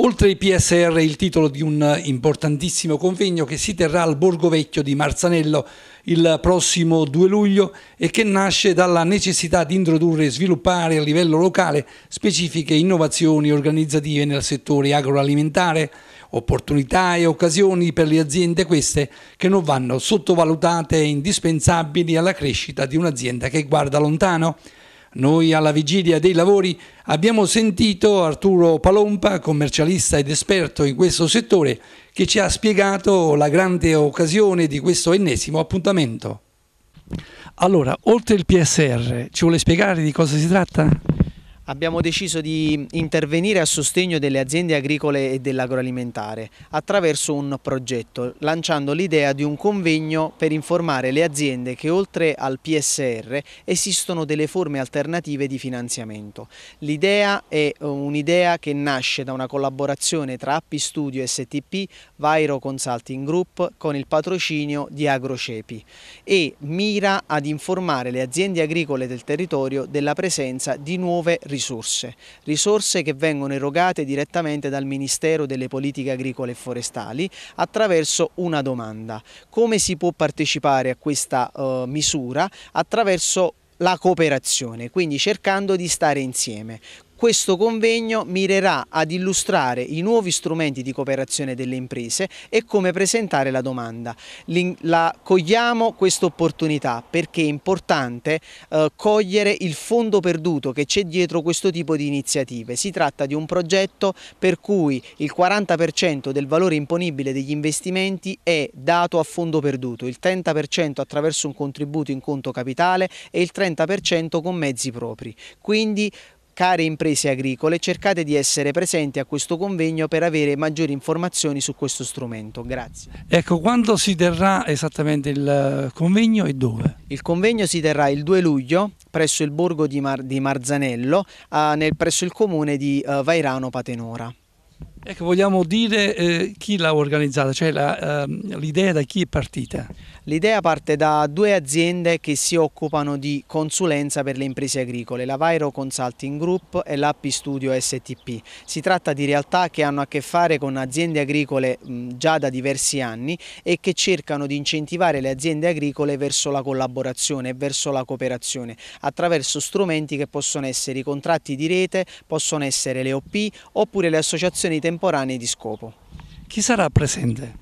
Oltre ai PSR il titolo di un importantissimo convegno che si terrà al Borgo Vecchio di Marzanello il prossimo 2 luglio e che nasce dalla necessità di introdurre e sviluppare a livello locale specifiche innovazioni organizzative nel settore agroalimentare, opportunità e occasioni per le aziende queste che non vanno sottovalutate e indispensabili alla crescita di un'azienda che guarda lontano noi alla vigilia dei lavori abbiamo sentito Arturo Palompa, commercialista ed esperto in questo settore, che ci ha spiegato la grande occasione di questo ennesimo appuntamento. Allora, oltre il PSR, ci vuole spiegare di cosa si tratta? Abbiamo deciso di intervenire a sostegno delle aziende agricole e dell'agroalimentare attraverso un progetto, lanciando l'idea di un convegno per informare le aziende che oltre al PSR esistono delle forme alternative di finanziamento. L'idea è eh, un'idea che nasce da una collaborazione tra Appi Studio STP, Vairo Consulting Group con il patrocinio di Agrocepi e mira ad informare le aziende agricole del territorio della presenza di nuove risorse risorse, risorse che vengono erogate direttamente dal Ministero delle Politiche Agricole e Forestali attraverso una domanda. Come si può partecipare a questa eh, misura? Attraverso la cooperazione, quindi cercando di stare insieme. Questo convegno mirerà ad illustrare i nuovi strumenti di cooperazione delle imprese e come presentare la domanda. La cogliamo questa opportunità perché è importante eh, cogliere il fondo perduto che c'è dietro questo tipo di iniziative. Si tratta di un progetto per cui il 40% del valore imponibile degli investimenti è dato a fondo perduto, il 30% attraverso un contributo in conto capitale e il 30% con mezzi propri. Quindi Care imprese agricole, cercate di essere presenti a questo convegno per avere maggiori informazioni su questo strumento. Grazie. Ecco, quando si terrà esattamente il eh, convegno e dove? Il convegno si terrà il 2 luglio presso il borgo di, Mar di Marzanello, eh, nel, presso il comune di eh, Vairano Patenora. Ecco, vogliamo dire eh, chi l'ha organizzata, cioè ehm, l'idea da chi è partita? L'idea parte da due aziende che si occupano di consulenza per le imprese agricole, la Vairo Consulting Group e l'App Studio STP. Si tratta di realtà che hanno a che fare con aziende agricole già da diversi anni e che cercano di incentivare le aziende agricole verso la collaborazione e verso la cooperazione attraverso strumenti che possono essere i contratti di rete, possono essere le OP oppure le associazioni temporanee temporanei di scopo. Chi sarà presente?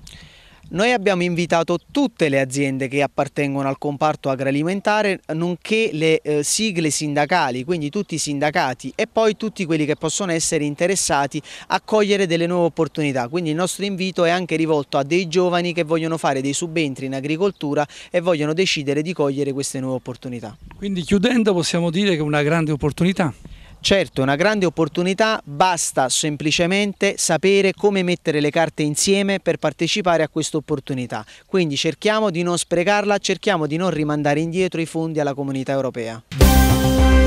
Noi abbiamo invitato tutte le aziende che appartengono al comparto agroalimentare, nonché le eh, sigle sindacali, quindi tutti i sindacati e poi tutti quelli che possono essere interessati a cogliere delle nuove opportunità. Quindi il nostro invito è anche rivolto a dei giovani che vogliono fare dei subentri in agricoltura e vogliono decidere di cogliere queste nuove opportunità. Quindi chiudendo possiamo dire che è una grande opportunità. Certo, una grande opportunità, basta semplicemente sapere come mettere le carte insieme per partecipare a questa opportunità. Quindi cerchiamo di non sprecarla, cerchiamo di non rimandare indietro i fondi alla comunità europea.